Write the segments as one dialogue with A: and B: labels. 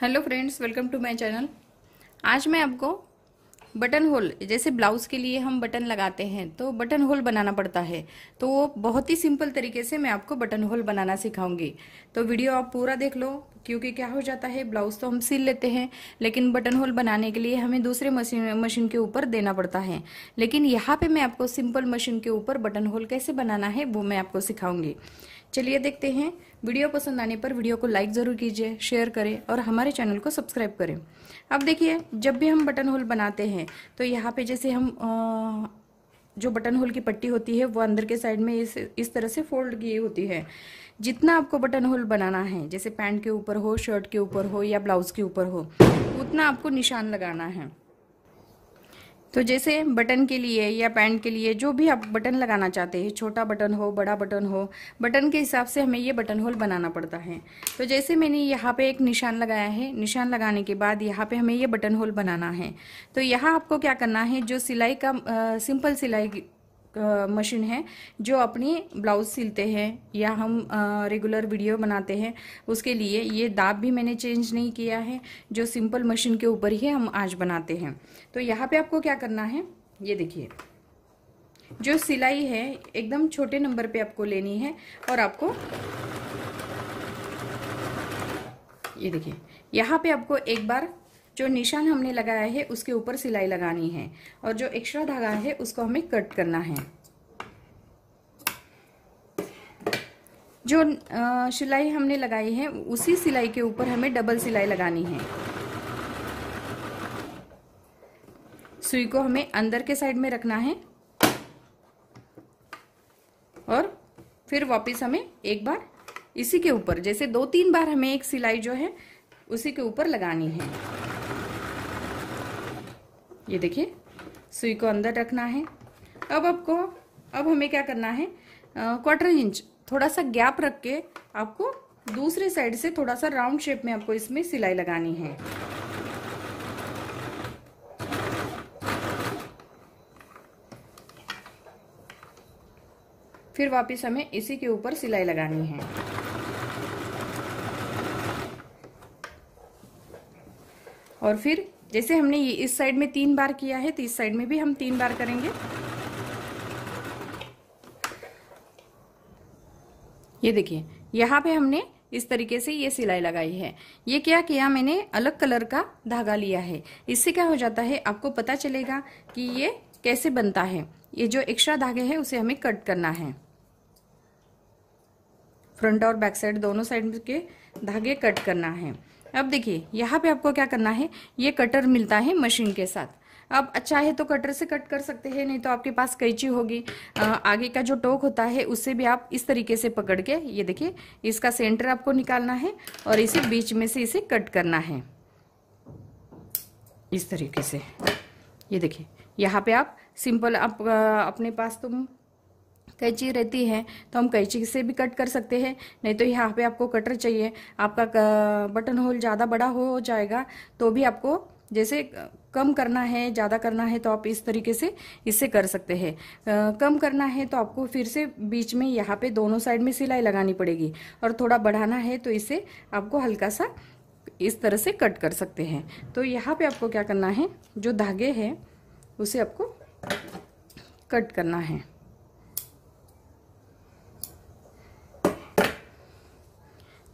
A: hello friends welcome to my channel आज मैं आपको बटन होल जैसे ब्लाउज़ के लिए हम बटन लगाते हैं तो बटन होल बनाना पड़ता है तो वो बहुत ही सिंपल तरीके से मैं आपको बटन होल बनाना सिखाऊंगी तो वीडियो आप पूरा देख लो क्योंकि क्या हो जाता है ब्लाउज़ तो हम सिल लेते हैं लेकिन बटन होल बनाने के लिए हमें दूसरे मशीन मशीन के ऊपर देना पड़ता है लेकिन यहाँ पे मैं आपको सिंपल मशीन के ऊपर बटन होल कैसे बनाना है वो मैं आपको सिखाऊंगी चलिए देखते हैं वीडियो पसंद आने पर वीडियो को लाइक ज़रूर कीजिए शेयर करें और हमारे चैनल को सब्सक्राइब करें अब देखिए जब भी हम बटन होल बनाते हैं तो यहाँ पे जैसे हम आ, जो बटन होल की पट्टी होती है वो अंदर के साइड में इस इस तरह से फोल्ड की होती है जितना आपको बटन होल बनाना है जैसे पैंट के ऊपर हो शर्ट के ऊपर हो या ब्लाउज़ के ऊपर हो उतना आपको निशान लगाना है तो जैसे बटन के लिए या पैंट के लिए जो भी आप बटन लगाना चाहते हैं छोटा बटन हो बड़ा बटन हो बटन के हिसाब से हमें ये बटन होल बनाना पड़ता है तो जैसे मैंने यहाँ पे एक निशान लगाया है निशान लगाने के बाद यहाँ पे हमें ये बटन होल बनाना है तो यहाँ आपको क्या करना है जो सिलाई का आ, सिंपल सिलाई मशीन है जो अपनी ब्लाउज सिलते हैं या हम रेगुलर वीडियो बनाते हैं उसके लिए ये दाब भी मैंने चेंज नहीं किया है जो सिंपल मशीन के ऊपर ही हम आज बनाते हैं तो यहाँ पे आपको क्या करना है ये देखिए जो सिलाई है एकदम छोटे नंबर पे आपको लेनी है और आपको ये देखिए यहाँ पे आपको एक बार जो निशान हमने लगाया है उसके ऊपर सिलाई लगानी है और जो एक्स्ट्रा धागा है उसको हमें कट करना है जो सिलाई हमने लगाई है उसी सिलाई के ऊपर हमें डबल सिलाई लगानी है सुई को हमें अंदर के साइड में रखना है और फिर वापस हमें एक बार इसी के ऊपर जैसे दो तीन बार हमें एक सिलाई जो है उसी के ऊपर लगानी है ये देखिए सुई को अंदर रखना है अब आपको अब हमें क्या करना है क्वार्टर इंच थोड़ा सा गैप रख के आपको दूसरे साइड से थोड़ा सा राउंड शेप में आपको इसमें सिलाई लगानी है फिर वापस हमें इसी के ऊपर सिलाई लगानी है और फिर जैसे हमने ये इस साइड में तीन बार किया है तो इस साइड में भी हम तीन बार करेंगे ये देखिए यहाँ पे हमने इस तरीके से ये सिलाई लगाई है ये क्या किया मैंने अलग कलर का धागा लिया है इससे क्या हो जाता है आपको पता चलेगा कि ये कैसे बनता है ये जो एक्स्ट्रा धागे हैं उसे हमें कट करना है फ्रंट और बैक साइड दोनों साइड के धागे कट करना है अब देखिए यहाँ पे आपको क्या करना है ये कटर मिलता है मशीन के साथ आप अच्छा है तो कटर से कट कर सकते हैं नहीं तो आपके पास कैची होगी आगे का जो टोक होता है उसे भी आप इस तरीके से पकड़ के ये देखिए इसका सेंटर आपको निकालना है और इसे बीच में से इसे कट करना है इस तरीके से ये देखिए यहाँ पे आप सिंपल आप अपने पास तुम कैंची रहती है तो हम कैंची से भी कट कर सकते हैं नहीं तो यहाँ पे आपको कटर चाहिए आपका बटन होल ज़्यादा बड़ा हो जाएगा तो भी आपको जैसे कम करना है ज़्यादा करना है तो आप इस तरीके से इससे कर सकते हैं कम करना है तो आपको फिर से बीच में यहाँ पे दोनों साइड में सिलाई लगानी पड़ेगी और थोड़ा बढ़ाना है तो इसे आपको हल्का सा इस तरह से कट कर सकते हैं तो यहाँ पे आपको क्या करना है जो धागे हैं उसे आपको कट करना है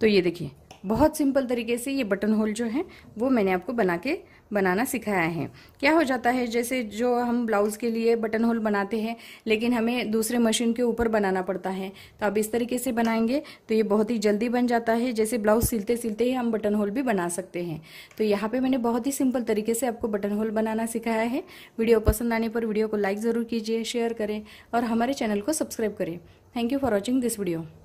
A: तो ये देखिए बहुत सिंपल तरीके से ये बटन होल जो है वो मैंने आपको बना के बनाना सिखाया है क्या हो जाता है जैसे जो हम ब्लाउज़ के लिए बटन होल बनाते हैं लेकिन हमें दूसरे मशीन के ऊपर बनाना पड़ता है तो आप इस तरीके से बनाएंगे तो ये बहुत ही जल्दी बन जाता है जैसे ब्लाउज़ सिलते सिलते ही हम बटन होल भी बना सकते हैं तो यहाँ पे मैंने बहुत ही सिंपल तरीके से आपको बटन होल बनाना सिखाया है वीडियो पसंद आने पर वीडियो को लाइक ज़रूर कीजिए शेयर करें और हमारे चैनल को सब्सक्राइब करें thank you for watching this video